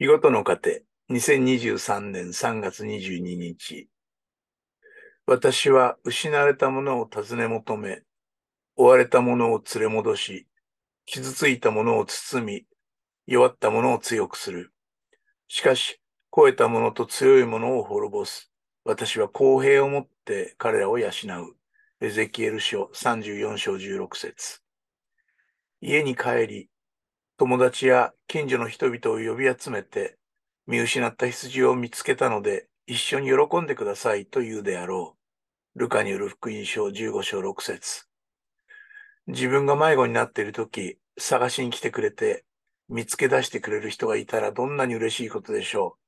見事の糧、2023年3月22日。私は失われたものを尋ね求め、追われたものを連れ戻し、傷ついたものを包み、弱ったものを強くする。しかし、肥えたものと強いものを滅ぼす。私は公平をもって彼らを養う。エゼキエル書34章16節家に帰り、友達や近所の人々を呼び集めて、見失った羊を見つけたので、一緒に喜んでくださいと言うであろう。ルカによる福音書15章6節自分が迷子になっている時、探しに来てくれて、見つけ出してくれる人がいたらどんなに嬉しいことでしょう。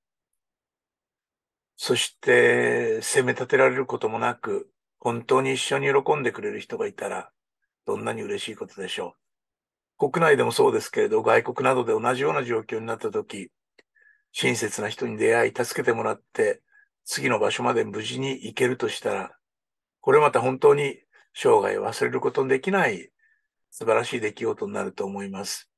そして、責め立てられることもなく、本当に一緒に喜んでくれる人がいたら、どんなに嬉しいことでしょう。国内でもそうですけれど、外国などで同じような状況になったとき、親切な人に出会い、助けてもらって、次の場所まで無事に行けるとしたら、これまた本当に生涯忘れることのできない素晴らしい出来事になると思います。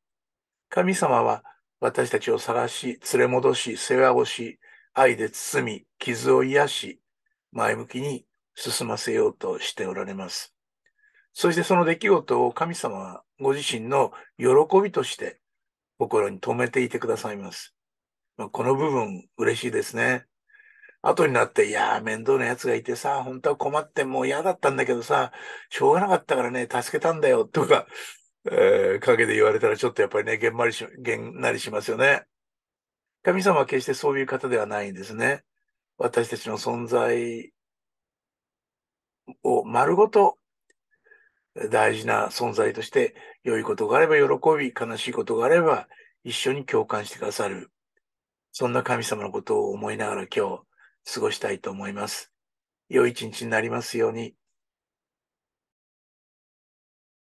神様は私たちを探し、連れ戻し、世話をし、愛で包み、傷を癒し、前向きに進ませようとしておられます。そしてその出来事を神様はご自身の喜びとして心に留めていてくださいます。まあ、この部分嬉しいですね。後になって、いやー、面倒な奴がいてさ、本当は困ってもう嫌だったんだけどさ、しょうがなかったからね、助けたんだよ、とか、えー、陰で言われたらちょっとやっぱりね、げんまりし、げんなりしますよね。神様は決してそういう方ではないんですね。私たちの存在を丸ごと大事な存在として、良いことがあれば喜び、悲しいことがあれば一緒に共感してくださる。そんな神様のことを思いながら今日過ごしたいと思います。良い一日になりますように。